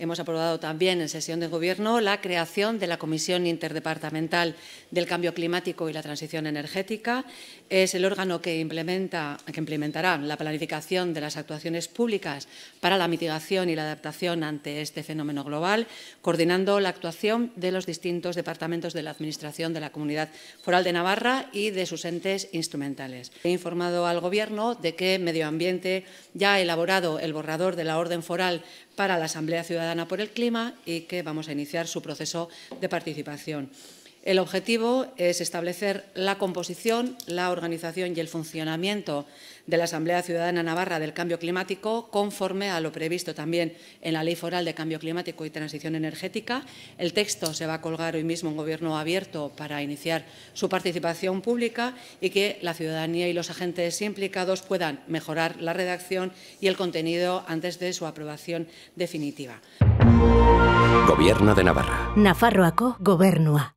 Hemos aprobado también en sesión de Gobierno la creación de la Comisión Interdepartamental del Cambio Climático y la Transición Energética. Es el órgano que, implementa, que implementará la planificación de las actuaciones públicas para la mitigación y la adaptación ante este fenómeno global, coordinando la actuación de los distintos departamentos de la Administración de la Comunidad Foral de Navarra y de sus entes instrumentales. He informado al Gobierno de que Medio Ambiente ya ha elaborado el borrador de la Orden Foral para la Asamblea Ciudadana por el Clima y que vamos a iniciar su proceso de participación. El objetivo es establecer la composición, la organización y el funcionamiento de la Asamblea Ciudadana Navarra del Cambio Climático, conforme a lo previsto también en la Ley Foral de Cambio Climático y Transición Energética. El texto se va a colgar hoy mismo en Gobierno abierto para iniciar su participación pública y que la ciudadanía y los agentes implicados puedan mejorar la redacción y el contenido antes de su aprobación definitiva. Gobierno de Navarra. Nafarroaco, Gobernua.